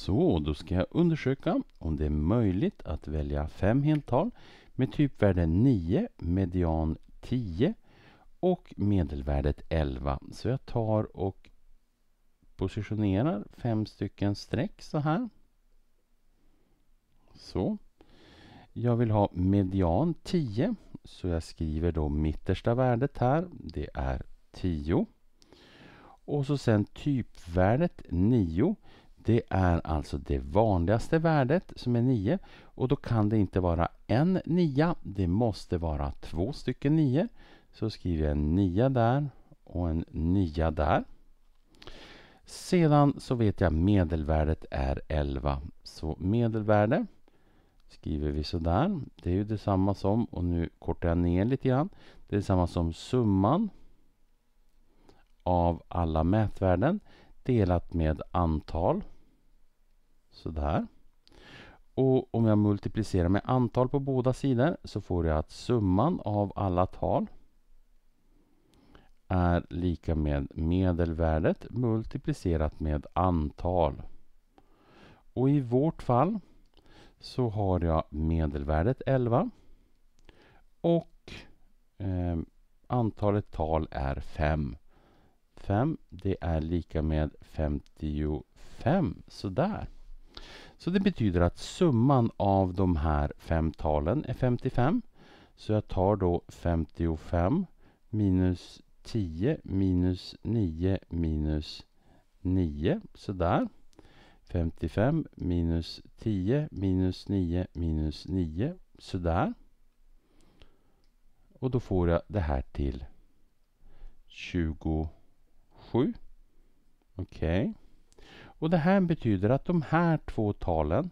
Så, då ska jag undersöka om det är möjligt att välja fem heltal med typvärde 9, median 10 och medelvärdet 11. Så jag tar och positionerar fem stycken streck så här. Så. Jag vill ha median 10 så jag skriver då mittersta värdet här. Det är 10. Och så sen typvärdet 9 det är alltså det vanligaste värdet som är 9 och då kan det inte vara en 9. Det måste vara två stycken 9. Så skriver jag en 9 där och en 9 där. Sedan så vet jag medelvärdet är 11. Så medelvärde skriver vi sådär. Det är ju detsamma som, och nu kortar jag ner lite grann. Det är detsamma som summan av alla mätvärden delat med antal. Sådär. Och om jag multiplicerar med antal på båda sidor så får jag att summan av alla tal är lika med medelvärdet multiplicerat med antal. Och i vårt fall så har jag medelvärdet 11 och eh, antalet tal är 5. 5. Det är lika med 55. Sådär. Så det betyder att summan av de här fem talen är 55. Så jag tar då 55 minus 10 minus 9 minus 9. Sådär. 55 minus 10 minus 9 minus 9. Sådär. Och då får jag det här till 20 7. Okej. Okay. Och det här betyder att de här två talen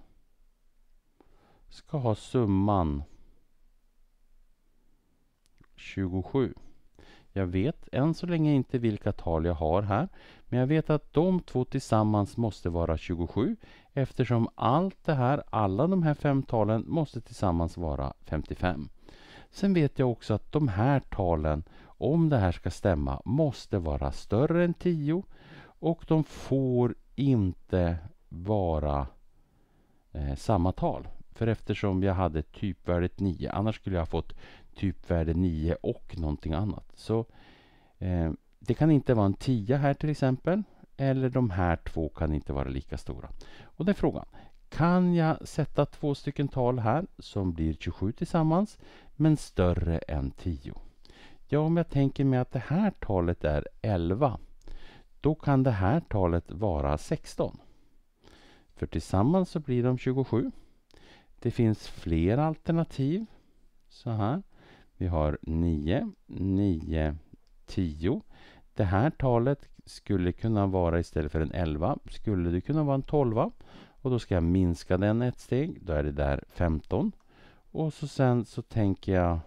ska ha summan 27. Jag vet än så länge inte vilka tal jag har här, men jag vet att de två tillsammans måste vara 27 eftersom allt det här, alla de här fem talen måste tillsammans vara 55. Sen vet jag också att de här talen om det här ska stämma måste vara större än 10 och de får inte vara eh, samma tal. För eftersom jag hade typvärdet 9, annars skulle jag ha fått typvärde 9 och någonting annat. Så eh, det kan inte vara en 10 här till exempel. Eller de här två kan inte vara lika stora. Och det är frågan. Kan jag sätta två stycken tal här som blir 27 tillsammans men större än 10? Ja, om jag tänker mig att det här talet är 11, då kan det här talet vara 16. För tillsammans så blir de 27. Det finns fler alternativ. Så här. Vi har 9, 9, 10. Det här talet skulle kunna vara istället för en 11, skulle det kunna vara en 12. Och då ska jag minska den ett steg. Då är det där 15. Och så sen så tänker jag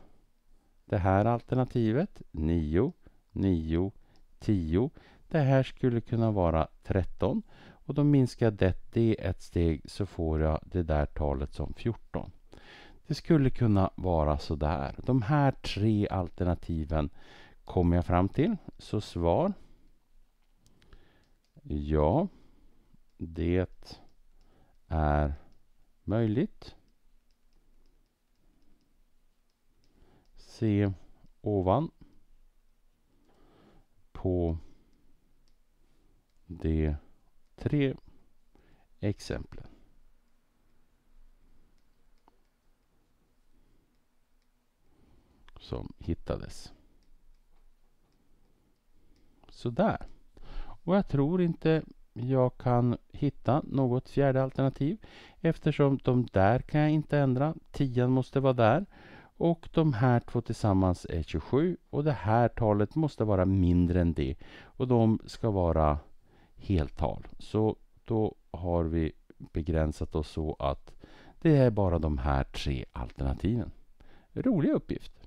det här alternativet 9, 9, 10. Det här skulle kunna vara 13 och då minskar jag det, det ett steg så får jag det där talet som 14. Det skulle kunna vara så där. De här tre alternativen kommer jag fram till. Så svar Ja, det är möjligt. se ovan på de tre exemplen. som hittades. Sådär. Och jag tror inte jag kan hitta något fjärde alternativ eftersom de där kan jag inte ändra. Tian måste vara där. Och de här två tillsammans är 27 och det här talet måste vara mindre än det. Och de ska vara heltal. Så då har vi begränsat oss så att det är bara de här tre alternativen. Rolig uppgift!